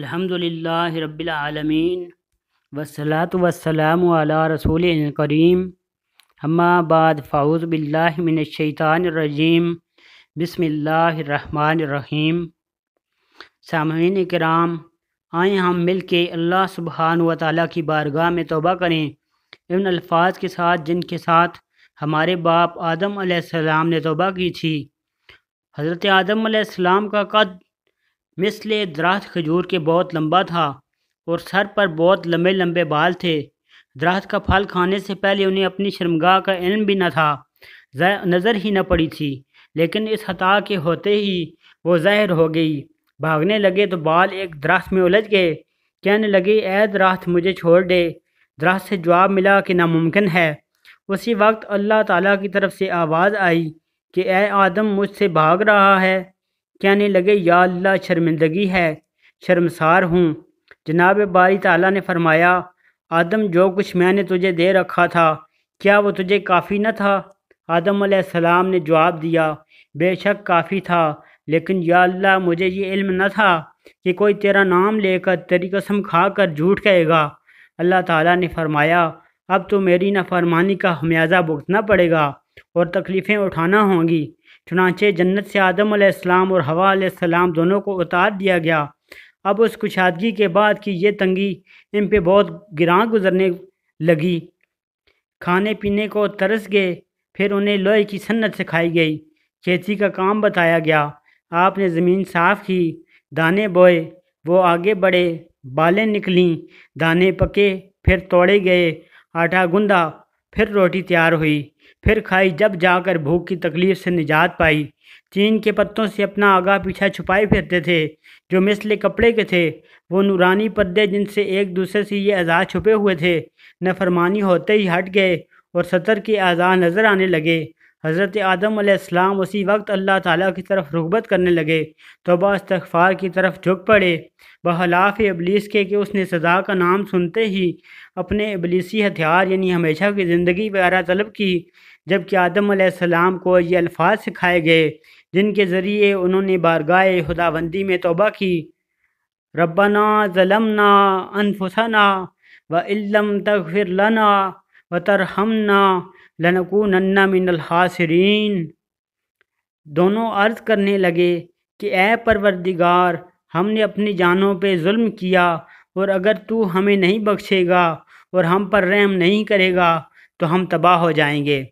अल्हम्दुलिल्लाह आलमीन वसलात वसलाम अला रसूल करीम अम्मा बाद फ़ाउज़ रज़ीम बसमीम सामीन कराम आए हम मिल के अल्लाह सुबहान व ताली की बारगाह में तोबा करें इन अल्फाज के साथ जिनके साथ हमारे बाप आदम ने तोबा की थी हज़रत आदम का कद मिसल दरात खजूर के बहुत लंबा था और सर पर बहुत लंबे लंबे बाल थे दरात का फल खाने से पहले उन्हें अपनी शर्मगाह का इलम भी न था नज़र ही न पड़ी थी लेकिन इस हता के होते ही वो ज़हर हो गई भागने लगे तो बाल एक दरात में उलझ गए कहने लगे ए दरात मुझे छोड़ दे दरात से जवाब मिला कि नामुमकिन है उसी वक्त अल्लाह ताला की तरफ से आवाज़ आई कि ए आदम मुझसे भाग रहा है कहने लगे या अल्लाह शर्मिंदगी है शर्मसार हूँ जनाब बारी ताला ने फरमाया आदम जो कुछ मैंने तुझे दे रखा था क्या वो तुझे काफ़ी न था आदम सलाम ने जवाब दिया बेशक काफ़ी था लेकिन या अल्लाह मुझे ये इल्म न था कि कोई तेरा नाम लेकर तेरी कसम खा कर झूठ कहेगा अल्लाह ताला ने फरमाया अब तो मेरी नाफरमानी का हमियाजा भुगतना पड़ेगा और तकलीफ़ें उठाना होंगी चुनाचे जन्नत से आदम आदम और हवा दोनों को उतार दिया गया अब उस कुशादगी के बाद की ये तंगी इन पे बहुत ग्रां गुजरने लगी खाने पीने को तरस गए फिर उन्हें लोहे की सन्नत सिखाई गई खेती का काम बताया गया आपने ज़मीन साफ़ की दाने बोए वो आगे बढ़े बालें निकली दाने पके फिर तोड़े गए आटा गूँधा फिर रोटी तैयार हुई फिर खाई जब जाकर भूख की तकलीफ से निजात पाई चीन के पत्तों से अपना आगा पीछा छुपाए फिरते थे जो मिसले कपड़े के थे वो नूरानी पर्दे जिनसे एक दूसरे से ये अजा छुपे हुए थे नफरमानी होते ही हट गए और सतर के अज़ा नज़र आने लगे हज़रत आदम आसमाम उसी वक्त अल्लाह ताला की तरफ रुगबत करने लगे तोबा इस्तफ़ार की तरफ झुक पड़े बहलाफ इबलीस के कि उसने सज़ा का नाम सुनते ही अपने इबलीसी हथियार यानी हमेशा की ज़िंदगी प्यारा तलब की जबकि आदम आसमाम को ये अल्फाज सिखाए गए जिनके ज़रिए उन्होंने बारगाह खुदाबंदी में तोबा की रबना ज़लमना अनफुसना व इल्लम तगफिर लना व तरहमना लनकू नन्ना मिनल हासरीन दोनों अर्ज करने लगे कि ए परवरदिगार हमने अपनी जानों पे जुल्म किया और अगर तू हमें नहीं बख्शेगा और हम पर रहम नहीं करेगा तो हम तबाह हो जाएंगे